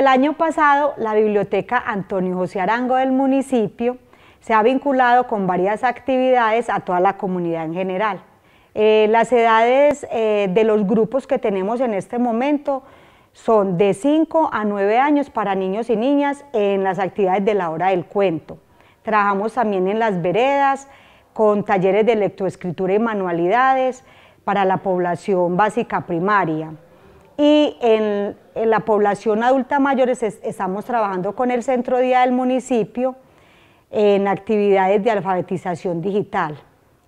El año pasado, la Biblioteca Antonio José Arango del municipio se ha vinculado con varias actividades a toda la comunidad en general. Eh, las edades eh, de los grupos que tenemos en este momento son de 5 a 9 años para niños y niñas en las actividades de la hora del cuento. Trabajamos también en las veredas con talleres de lectoescritura y manualidades para la población básica primaria y en, la población adulta mayores estamos trabajando con el centro día del municipio en actividades de alfabetización digital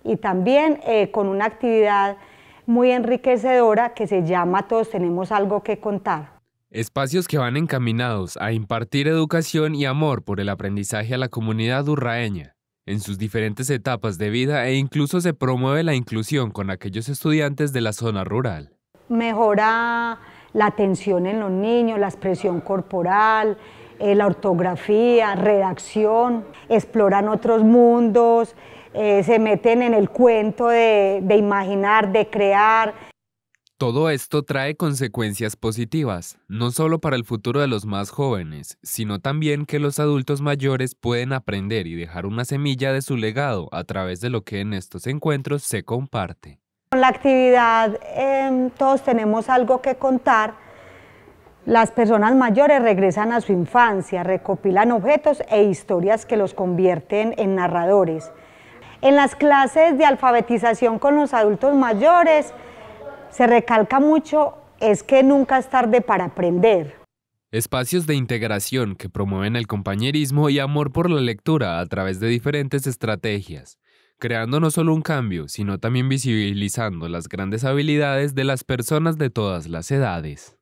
y también eh, con una actividad muy enriquecedora que se llama Todos tenemos algo que contar. Espacios que van encaminados a impartir educación y amor por el aprendizaje a la comunidad urraeña en sus diferentes etapas de vida e incluso se promueve la inclusión con aquellos estudiantes de la zona rural mejora la atención en los niños, la expresión corporal, eh, la ortografía, redacción, exploran otros mundos, eh, se meten en el cuento de, de imaginar, de crear. Todo esto trae consecuencias positivas, no solo para el futuro de los más jóvenes, sino también que los adultos mayores pueden aprender y dejar una semilla de su legado a través de lo que en estos encuentros se comparte. Con la actividad em, todos tenemos algo que contar. Las personas mayores regresan a su infancia, recopilan objetos e historias que los convierten en narradores. En las clases de alfabetización con los adultos mayores se recalca mucho es que nunca es tarde para aprender. Espacios de integración que promueven el compañerismo y amor por la lectura a través de diferentes estrategias creando no solo un cambio, sino también visibilizando las grandes habilidades de las personas de todas las edades.